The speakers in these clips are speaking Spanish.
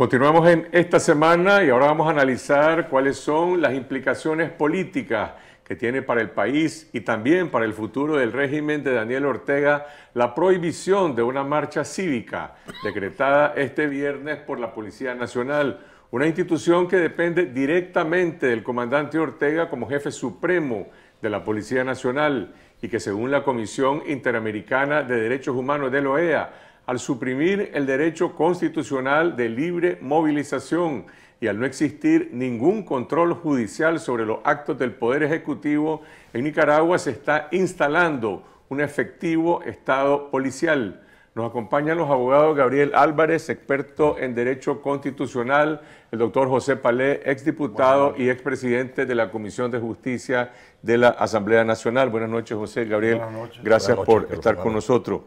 Continuamos en esta semana y ahora vamos a analizar cuáles son las implicaciones políticas que tiene para el país y también para el futuro del régimen de Daniel Ortega la prohibición de una marcha cívica decretada este viernes por la Policía Nacional, una institución que depende directamente del comandante Ortega como jefe supremo de la Policía Nacional y que según la Comisión Interamericana de Derechos Humanos de la OEA al suprimir el derecho constitucional de libre movilización y al no existir ningún control judicial sobre los actos del Poder Ejecutivo, en Nicaragua se está instalando un efectivo Estado policial. Nos acompañan los abogados Gabriel Álvarez, experto en Derecho Constitucional, el doctor José Palé, exdiputado y expresidente de la Comisión de Justicia de la Asamblea Nacional. Buenas noches, José Gabriel. Buenas noches. Gracias por estar con nosotros.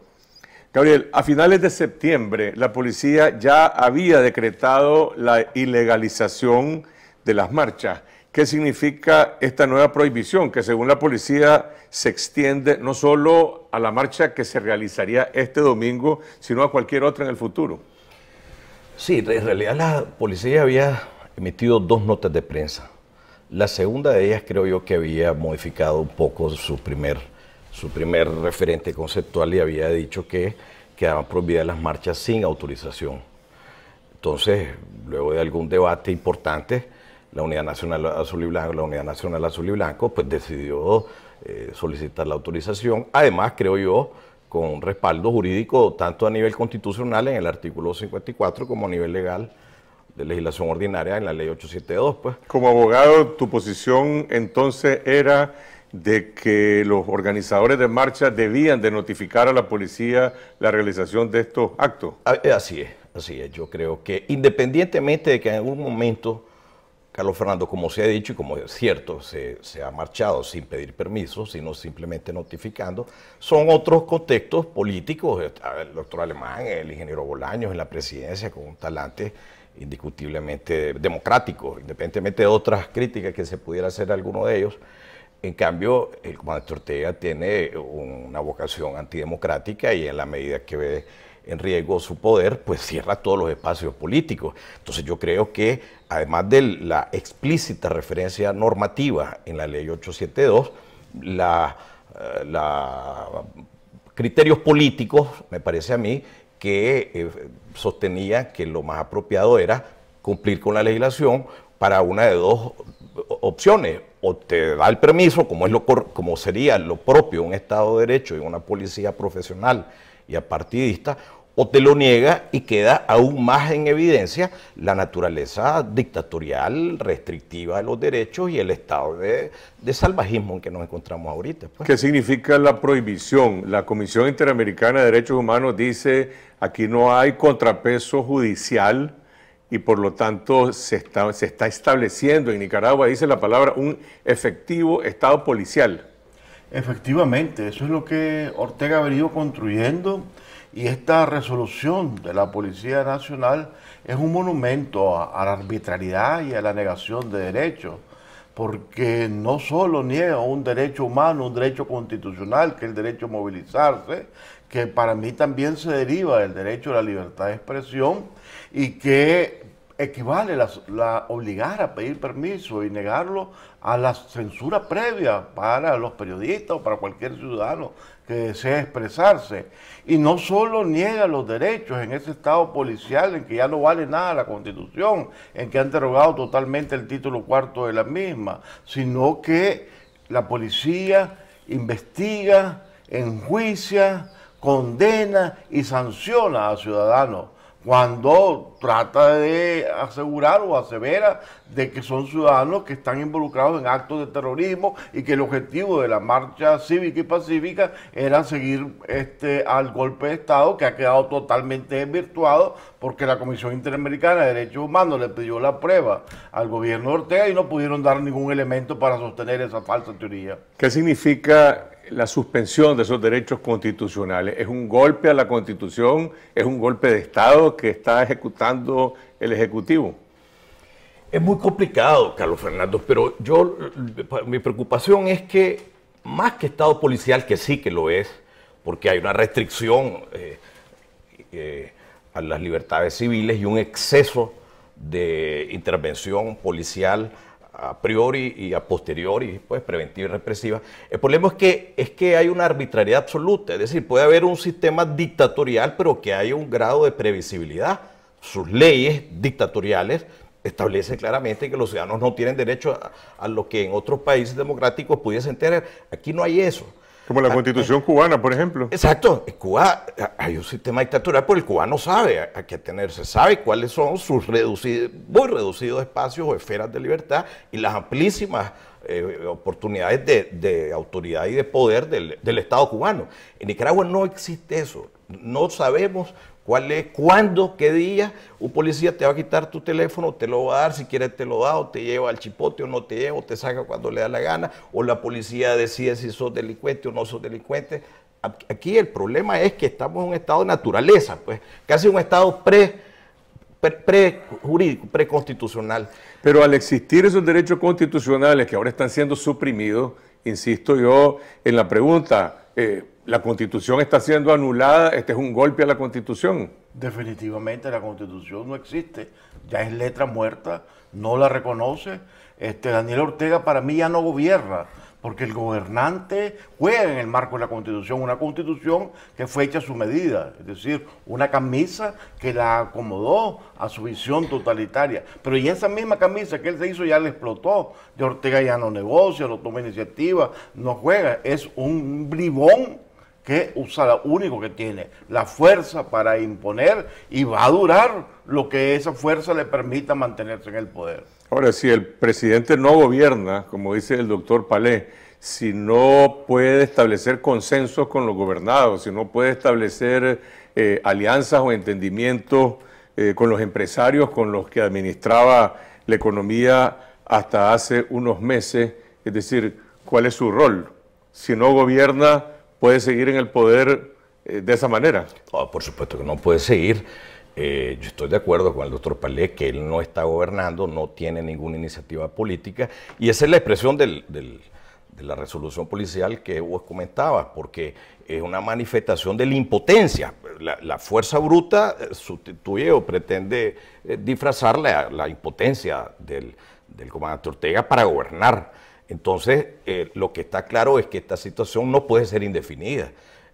Gabriel, a finales de septiembre la policía ya había decretado la ilegalización de las marchas. ¿Qué significa esta nueva prohibición que según la policía se extiende no solo a la marcha que se realizaría este domingo, sino a cualquier otra en el futuro? Sí, en realidad la policía había emitido dos notas de prensa. La segunda de ellas creo yo que había modificado un poco su primer su primer referente conceptual le había dicho que quedaban prohibidas las marchas sin autorización. Entonces, luego de algún debate importante, la Unidad Nacional Azul y Blanco, la Unidad Nacional Azul y Blanco, pues decidió eh, solicitar la autorización. Además, creo yo, con un respaldo jurídico tanto a nivel constitucional en el artículo 54 como a nivel legal de legislación ordinaria en la ley 872. Pues. Como abogado, tu posición entonces era de que los organizadores de marcha debían de notificar a la policía la realización de estos actos. Ah, eh, así es, así es. Yo creo que independientemente de que en algún momento, Carlos Fernando, como se ha dicho y como es cierto, se, se ha marchado sin pedir permiso, sino simplemente notificando, son otros contextos políticos. Eh, el doctor Alemán, el ingeniero Bolaños en la presidencia con un talante indiscutiblemente democrático, independientemente de otras críticas que se pudiera hacer a alguno de ellos. En cambio, el comandante Ortega tiene una vocación antidemocrática y en la medida que ve en riesgo su poder, pues cierra todos los espacios políticos. Entonces yo creo que, además de la explícita referencia normativa en la ley 872, los eh, criterios políticos, me parece a mí, que eh, sostenía que lo más apropiado era cumplir con la legislación, para una de dos opciones. O te da el permiso, como, es lo, como sería lo propio un Estado de Derecho y una policía profesional y apartidista, o te lo niega y queda aún más en evidencia la naturaleza dictatorial, restrictiva de los derechos y el estado de, salvajismo en que nos encontramos ahorita. Pues. ¿Qué significa la prohibición? La Comisión Interamericana de Derechos Humanos dice aquí no hay contrapeso judicial y por lo tanto se está, se está estableciendo en Nicaragua, dice la palabra, un efectivo Estado policial. Efectivamente, eso es lo que Ortega ha venido construyendo y esta resolución de la Policía Nacional es un monumento a, la arbitrariedad y a la negación de derechos, porque no solo niega un derecho humano, un derecho constitucional, que es el derecho a movilizarse, que para mí también se deriva del derecho a la libertad de expresión, y que equivale a obligar a pedir permiso y negarlo a la censura previa para los periodistas o para cualquier ciudadano que desee expresarse. Y no solo niega los derechos en ese estado policial en que ya no vale nada la constitución, en que han derogado totalmente el título cuarto de la misma, sino que la policía investiga, enjuicia, condena y sanciona a ciudadanos cuando trata de asegurar o asevera de que son ciudadanos que están involucrados en actos de terrorismo y que el objetivo de la marcha cívica y pacífica era seguir este, al golpe de Estado que ha quedado totalmente desvirtuado porque la Comisión Interamericana de Derechos Humanos le pidió la prueba al gobierno de Ortega y no pudieron dar ningún elemento para sostener esa falsa teoría. ¿Qué significa la suspensión de esos derechos constitucionales. Es un golpe a la constitución, es un golpe de Estado que está ejecutando el Ejecutivo. Es muy complicado, Carlos Fernando, pero yo, mi preocupación es que más que Estado policial, que sí que lo es, porque hay una restricción eh, eh, a las libertades civiles y un exceso de intervención policial a priori y a posteriori, pues preventiva y represiva. El problema es que, es que hay una arbitrariedad absoluta, es decir, puede haber un sistema dictatorial, pero que hay un grado de previsibilidad. Sus leyes dictatoriales establecen claramente que los ciudadanos no tienen derecho a, a lo que en otros países democráticos pudiesen tener. Aquí no hay eso. Como la ah, constitución cubana, por ejemplo. Exacto. Cuba, hay un sistema dictatorial, pero el cubano sabe a, qué atenerse, sabe cuáles son sus muy reducidos espacios o esferas de libertad y las amplísimas eh, oportunidades de, autoridad y de poder del Estado cubano. En Nicaragua no existe eso. No sabemos ¿Cuál es? ¿Cuándo? ¿Qué día? Un policía te va a quitar tu teléfono, te lo va a dar, si quieres te lo da, o te lleva al chipote, o no te lleva, o te saca cuando le da la gana, o la policía decide si sos delincuente o no sos delincuente. Aquí el problema es que estamos en un estado de naturaleza, pues casi un estado pre, pre, pre jurídico, preconstitucional. Pero al existir esos derechos constitucionales que ahora están siendo suprimidos, insisto yo en la pregunta, eh, la constitución está siendo anulada, este es un golpe a la constitución. Definitivamente la constitución no existe, ya es letra muerta, no la reconoce. Este, Daniel Ortega para mí ya no gobierna, porque el gobernante juega en el marco de la constitución, una constitución que fue hecha a su medida, es decir, una camisa que la acomodó a su visión totalitaria. Pero y esa misma camisa que él se hizo ya le explotó, de Ortega ya no negocia, no toma iniciativa, no juega, es un bribón que usa lo único que tiene, la fuerza para imponer y va a durar lo que esa fuerza le permita mantenerse en el poder. Ahora, si el presidente no gobierna, como dice el doctor Palé, si no puede establecer consensos con los gobernados, si no puede establecer eh, alianzas o entendimientos eh, con los empresarios con los que administraba la economía hasta hace unos meses, es decir, cuál es su rol. Si no gobierna, puede seguir en el poder eh, de esa manera. Ah, por supuesto que no puede seguir. Eh, yo estoy de acuerdo con el doctor Palé que él no está gobernando, no tiene ninguna iniciativa política y esa es la expresión de la resolución policial que vos comentabas, porque es una manifestación de la impotencia. La, fuerza bruta eh, sustituye o pretende disfrazar la, la impotencia del comandante Ortega para gobernar. Entonces, eh, lo que está claro es que esta situación no puede ser indefinida.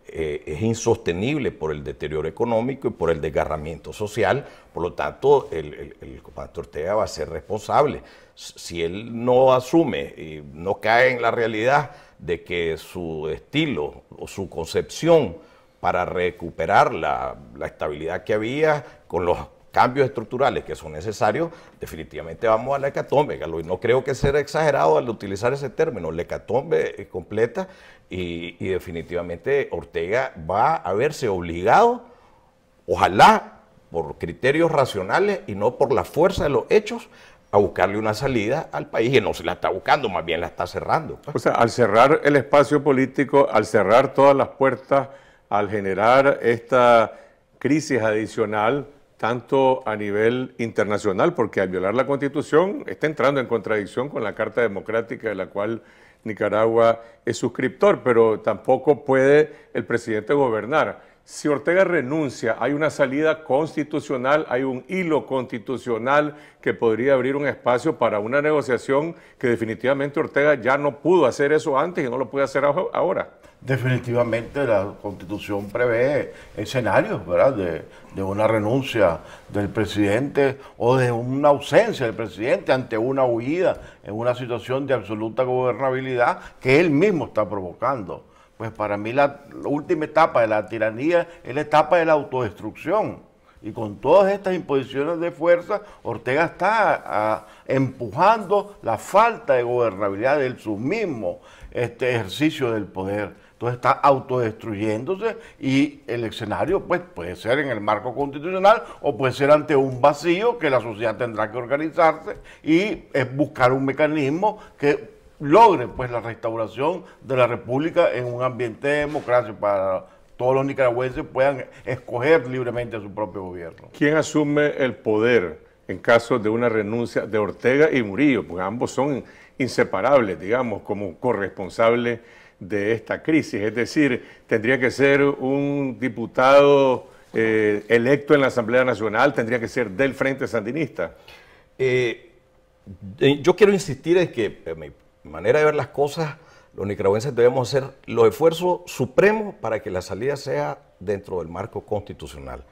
Eh, es insostenible por el deterioro económico y por el desgarramiento social. Por lo tanto, el, comandante Ortega va a ser responsable. Si él no asume y no cae en la realidad de que su estilo o su concepción para recuperar la estabilidad que había con los cambios estructurales que son necesarios, definitivamente vamos a la hecatombe, y no creo que sea exagerado al utilizar ese término, la hecatombe eh, completa, y, y definitivamente Ortega va a verse obligado, ojalá por criterios racionales y no por la fuerza de los hechos, a buscarle una salida al país y no se la está buscando, más bien la está cerrando. Pues. O sea, al cerrar el espacio político, al cerrar todas las puertas, al generar esta crisis adicional, tanto a nivel internacional, porque al violar la Constitución está entrando en contradicción con la Carta Democrática de la cual Nicaragua es suscriptor, pero tampoco puede el presidente gobernar si Ortega renuncia, hay una salida constitucional, hay un hilo constitucional que podría abrir un espacio para una negociación que definitivamente Ortega ya no pudo hacer eso antes y no lo puede hacer ahora. Definitivamente la constitución prevé escenarios, ¿verdad? de una renuncia del presidente o de una ausencia del presidente ante una huida en una situación de absoluta gobernabilidad que él mismo está provocando. Pues para mí la, última etapa de la tiranía es la etapa de la autodestrucción. Y con todas estas imposiciones de fuerza, Ortega está ah, empujando la falta de gobernabilidad del su mismo este ejercicio del poder. Entonces está autodestruyéndose y el escenario pues, puede ser en el marco constitucional o puede ser ante un vacío que la sociedad tendrá que organizarse y eh, buscar un mecanismo que logre pues la restauración de la República en un ambiente democrático democracia para todos los nicaragüenses puedan escoger libremente a su propio gobierno. ¿Quién asume el poder en caso de una renuncia de Ortega y Murillo? Porque ambos son inseparables, digamos, como corresponsables de esta crisis. Es decir, tendría que ser un diputado eh, electo en la Asamblea Nacional, tendría que ser del Frente Sandinista. Eh, eh, yo quiero insistir en que manera de ver las cosas, los nicaragüenses debemos hacer los esfuerzos supremos para que la salida sea dentro del marco constitucional.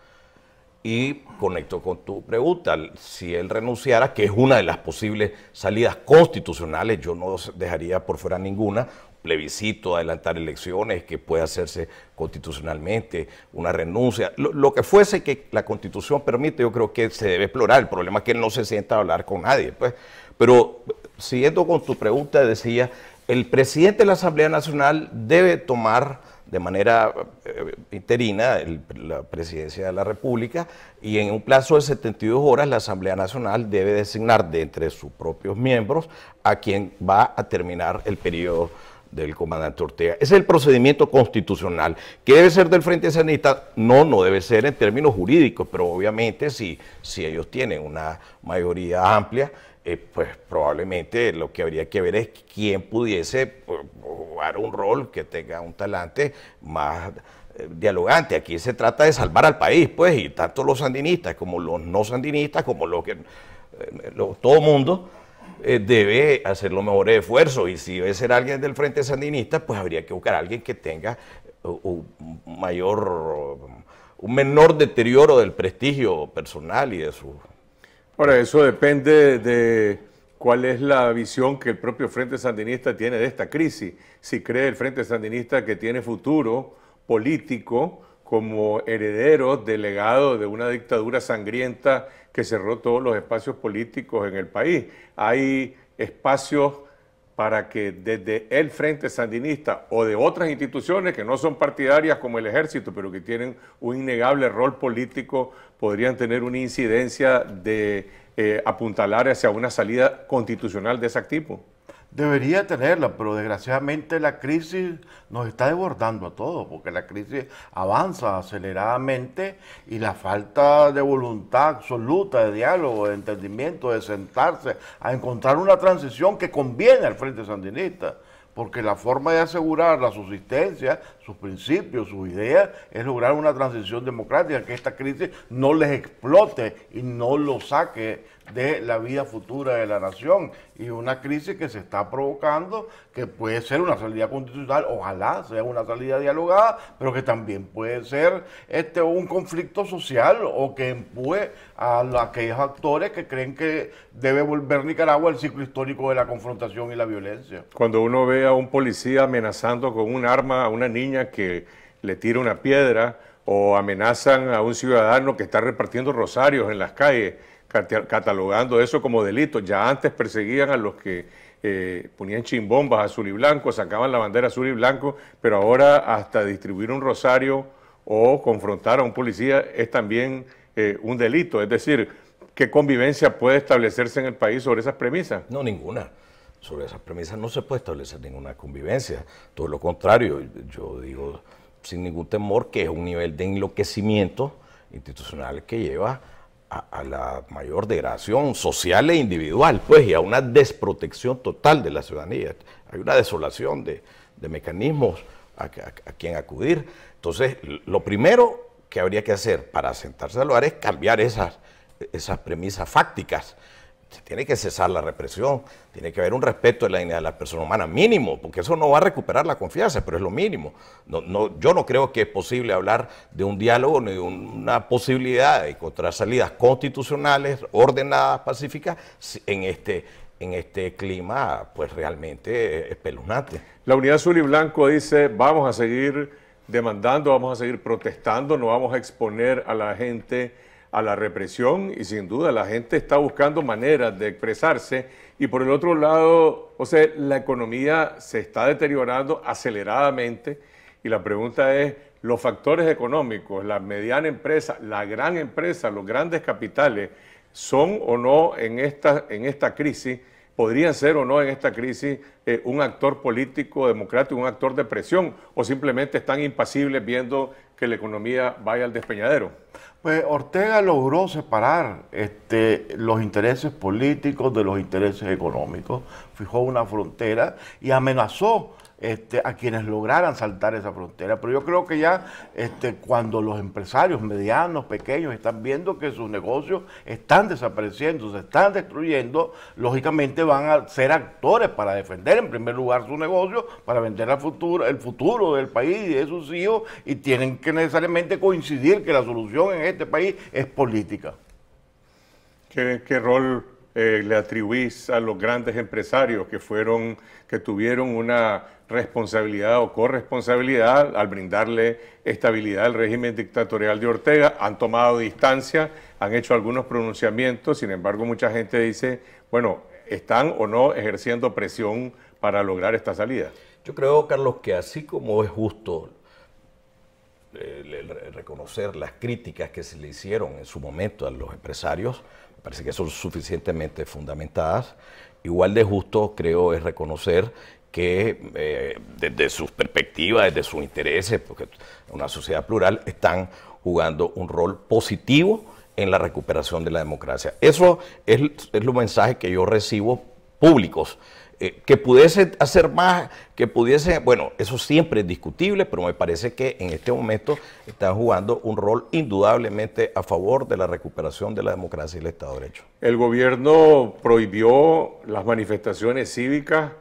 Y conecto con tu pregunta, si él renunciara, que es una de las posibles salidas constitucionales, yo no dejaría por fuera ninguna, plebiscito, adelantar elecciones, que pueda hacerse constitucionalmente, una renuncia, lo, que fuese que la constitución permite, yo creo que se debe explorar. El problema es que él no se sienta a hablar con nadie, pues. Pero siguiendo con tu pregunta, decía, el presidente de la Asamblea Nacional debe tomar de manera eh, interina la presidencia de la República y en un plazo de 72 horas la Asamblea Nacional debe designar de entre sus propios miembros a quien va a terminar el periodo del comandante Ortega. es el procedimiento constitucional. ¿Qué debe ser del Frente Sanista? No, no debe ser en términos jurídicos, pero obviamente si ellos tienen una mayoría amplia, eh, pues probablemente lo que habría que ver es quién pudiese pues, jugar un rol que tenga un talante más eh, dialogante. Aquí se trata de salvar al país, pues, y tanto los sandinistas como los no sandinistas, como los que eh, todo mundo debe hacer los mejores esfuerzos. Y si debe ser alguien del Frente Sandinista, pues habría que buscar a alguien que tenga un mayor, un menor deterioro del prestigio personal y de su Ahora, eso depende de cuál es la visión que el propio Frente Sandinista tiene de esta crisis. Si cree el Frente Sandinista que tiene futuro político como heredero delegado de una dictadura sangrienta que cerró todos los espacios políticos en el país. Hay espacios para que desde el Frente Sandinista o de otras instituciones que no son partidarias como el Ejército, pero que tienen un innegable rol político, podrían tener una incidencia de eh, apuntalar hacia una salida constitucional de ese tipo. Debería tenerla, pero desgraciadamente la crisis nos está desbordando a todos, porque la crisis avanza aceleradamente y la falta de voluntad absoluta de diálogo, de entendimiento, de sentarse a encontrar una transición que conviene al Frente Sandinista, porque la forma de asegurar la subsistencia sus principios, sus ideas, es lograr una transición democrática, que esta crisis no les explote y no lo saque de la vida futura de la nación. Y una crisis que se está provocando, que puede ser una salida constitucional, ojalá sea una salida dialogada, pero que también puede ser este, un conflicto social o que empuje a, aquellos actores que creen que debe volver Nicaragua al ciclo histórico de la confrontación y la violencia. Cuando uno ve a un policía amenazando con un arma a una niña, que le tira una piedra o amenazan a un ciudadano que está repartiendo rosarios en las calles, catalogando eso como delito. Ya antes perseguían a los que eh, ponían chimbombas azul y blanco, sacaban la bandera azul y blanco, pero ahora hasta distribuir un rosario o confrontar a un policía es también eh, un delito. Es decir, ¿qué convivencia puede establecerse en el país sobre esas premisas? No, ninguna sobre esas premisas no se puede establecer ninguna convivencia. Todo lo contrario, yo digo sin ningún temor que es un nivel de enloquecimiento institucional que lleva a, la mayor degradación social e individual, pues, y a una desprotección total de la ciudadanía. Hay una desolación de, mecanismos a, quien acudir. Entonces, lo primero que habría que hacer para sentarse a hablar es cambiar esas premisas fácticas tiene que cesar la represión, tiene que haber un respeto de la dignidad de la persona humana, mínimo, porque eso no va a recuperar la confianza, pero es lo mínimo. No, yo no creo que es posible hablar de un diálogo ni de una posibilidad de encontrar salidas constitucionales, ordenadas, pacíficas, en este, en este clima, pues realmente espeluznante. La Unidad Azul y Blanco dice, vamos a seguir demandando, vamos a seguir protestando, no vamos a exponer a la gente a la represión y sin duda la gente está buscando maneras de expresarse y por el otro lado, o sea, la economía se está deteriorando aceleradamente y la pregunta es, los factores económicos, la mediana empresa, la gran empresa, los grandes capitales, ¿son o no en esta, en esta crisis? ¿Podrían ser o no en esta crisis eh, un actor político democrático, un actor de presión, o simplemente están impasibles viendo que la economía vaya al despeñadero? Pues Ortega logró separar este, los intereses políticos de los intereses económicos, fijó una frontera y amenazó este, a quienes lograran saltar esa frontera. Pero yo creo que ya este, cuando los empresarios medianos, pequeños, están viendo que sus negocios están desapareciendo, se están destruyendo, lógicamente van a ser actores para defender en primer lugar su negocio, para vender el futuro, del país y de sus hijos, y tienen que necesariamente coincidir que la solución en este país es política. ¿Qué, qué rol eh, le atribuís a los grandes empresarios que fueron, que tuvieron una responsabilidad o corresponsabilidad al brindarle estabilidad al régimen dictatorial de Ortega, han tomado distancia, han hecho algunos pronunciamientos, sin embargo mucha gente dice, bueno, están o no ejerciendo presión para lograr esta salida. Yo creo, Carlos, que así como es justo eh, reconocer las críticas que se le hicieron en su momento a los empresarios, parece que son suficientemente fundamentadas. Igual de justo, creo, es reconocer que eh, desde sus perspectivas, desde sus intereses, porque una sociedad plural, están jugando un rol positivo en la recuperación de la democracia. Eso es, es mensaje que yo recibo públicos eh, que pudiese hacer más, que pudiese, bueno, eso siempre es discutible, pero me parece que en este momento está jugando un rol indudablemente a favor de la recuperación de la democracia y el Estado de Derecho. El gobierno prohibió las manifestaciones cívicas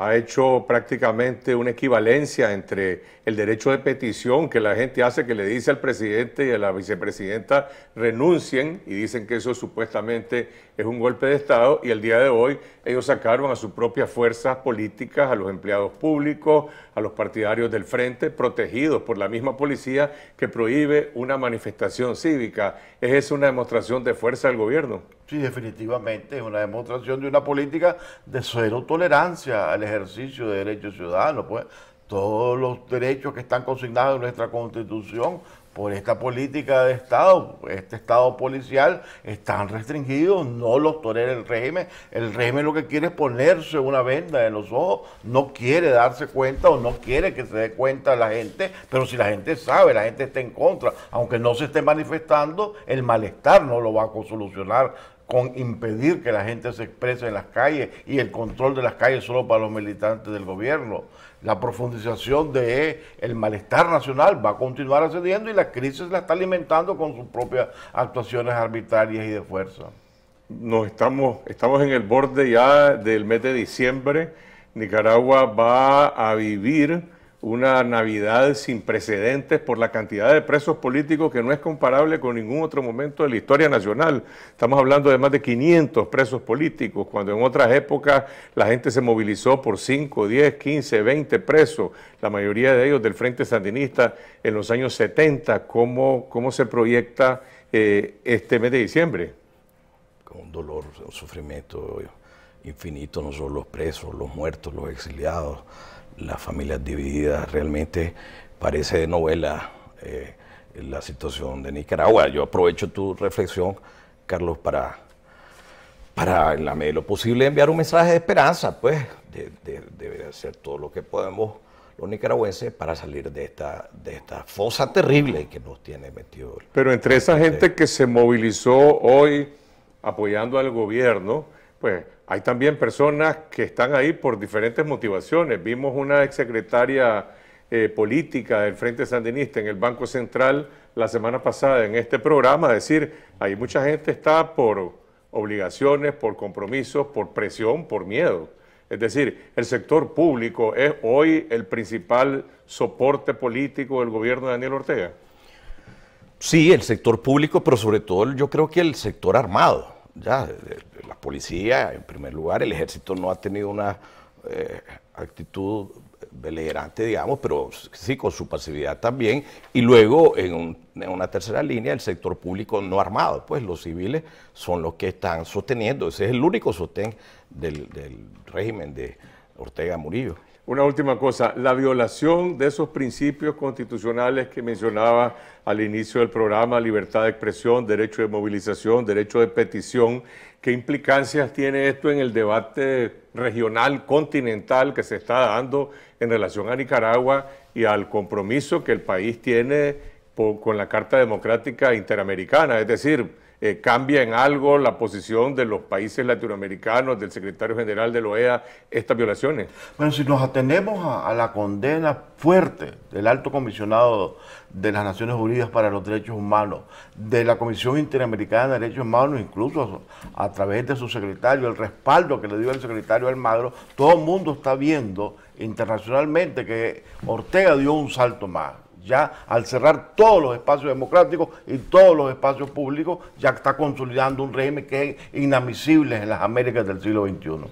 ha hecho prácticamente una equivalencia entre el derecho de petición que la gente hace, que le dice al presidente y a la vicepresidenta renuncien y dicen que eso supuestamente es un golpe de Estado y el día de hoy ellos sacaron a sus propias fuerzas políticas, a los empleados públicos, a los partidarios del frente, protegidos por la misma policía que prohíbe una manifestación cívica. ¿Es eso una demostración de fuerza del gobierno? Sí, definitivamente es una demostración de una política de cero tolerancia al ejercicio de derechos ciudadanos. Pues todos los derechos que están consignados en nuestra Constitución por esta política de Estado, este Estado policial, están restringidos, no los tolera el régimen. El régimen lo que quiere es ponerse una venda en los ojos, no quiere darse cuenta o no quiere que se dé cuenta la gente, pero si la gente sabe, la gente está en contra, aunque no se esté manifestando, el malestar no lo va a solucionar con impedir que la gente se exprese en las calles y el control de las calles solo para los militantes del gobierno. La profundización de el malestar nacional va a continuar ascendiendo y la crisis la está alimentando con sus propias actuaciones arbitrarias y de fuerza. Nos estamos, estamos en el borde ya del mes de diciembre. Nicaragua va a vivir una Navidad sin precedentes por la cantidad de presos políticos que no es comparable con ningún otro momento de la historia nacional. Estamos hablando de más de 500 presos políticos, cuando en otras épocas la gente se movilizó por 5, 10, 15, 20 presos, la mayoría de ellos del Frente Sandinista en los años 70. ¿Cómo, cómo se proyecta eh, este mes de diciembre? Con dolor, un sufrimiento infinito, no solo los presos, los muertos, los exiliados las familias divididas, realmente parece de novela eh, la situación de Nicaragua. Yo aprovecho tu reflexión, Carlos, para, para en la medida de lo posible enviar un mensaje de esperanza, pues, de, hacer todo lo que podemos los nicaragüenses para salir de esta, de esta fosa terrible que nos tiene metido. Pero entre esa gente que se movilizó hoy apoyando al gobierno, pues hay también personas que están ahí por diferentes motivaciones. Vimos una exsecretaria eh, política del Frente Sandinista en el Banco Central la semana pasada en este programa, decir, hay mucha gente está por obligaciones, por compromisos, por presión, por miedo. Es decir, el sector público es hoy el principal soporte político del gobierno de Daniel Ortega. Sí, el sector público, pero sobre todo yo creo que el sector armado. Ya, la policía, en primer lugar, el ejército no ha tenido una eh, actitud beligerante, digamos, pero sí con su pasividad también. Y luego, en, una tercera línea, el sector público no armado, pues los civiles son los que están sosteniendo. Ese es el único sostén del régimen de Ortega Murillo. Una última cosa, la violación de esos principios constitucionales que mencionaba al inicio del programa, libertad de expresión, derecho de movilización, derecho de petición, ¿qué implicancias tiene esto en el debate regional, continental que se está dando en relación a Nicaragua y al compromiso que el país tiene con la Carta Democrática Interamericana? Es decir, eh, cambia en algo la posición de los países latinoamericanos, del secretario general de la OEA, estas violaciones? Bueno, si nos atenemos a, a la condena fuerte del alto comisionado de las Naciones Unidas para los Derechos Humanos, de la Comisión Interamericana de Derechos Humanos, incluso a través de su secretario, el respaldo que le dio el secretario Almagro, todo el mundo está viendo internacionalmente que Ortega dio un salto más ya al cerrar todos los espacios democráticos y todos los espacios públicos, ya está consolidando un régimen que es inadmisible en las Américas del siglo XXI.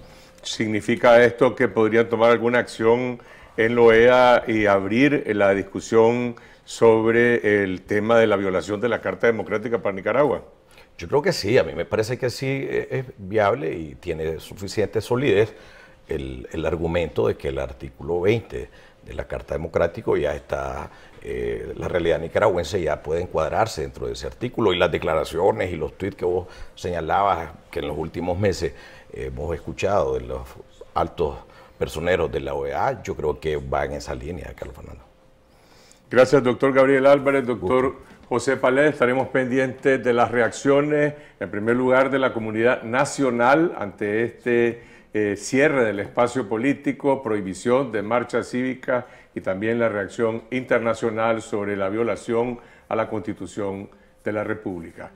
¿Significa esto que podrían tomar alguna acción en la OEA y abrir la discusión sobre el tema de la violación de la Carta Democrática para Nicaragua? Yo creo que sí, a mí me parece que sí eh, es viable y tiene suficiente solidez el, argumento de que el artículo 20 de la Carta Democrática ya está, eh, la realidad nicaragüense ya puede encuadrarse dentro de ese artículo y las declaraciones y los tweets que vos señalabas que en los últimos meses eh, hemos escuchado de los altos personeros de la OEA, yo creo que va en esa línea, Carlos Fernando. Gracias, doctor Gabriel Álvarez, doctor José Palés. Estaremos pendientes de las reacciones, en primer lugar, de la comunidad nacional ante este eh, cierre del espacio político, prohibición de marcha cívica y también la reacción internacional sobre la violación a la Constitución de la República.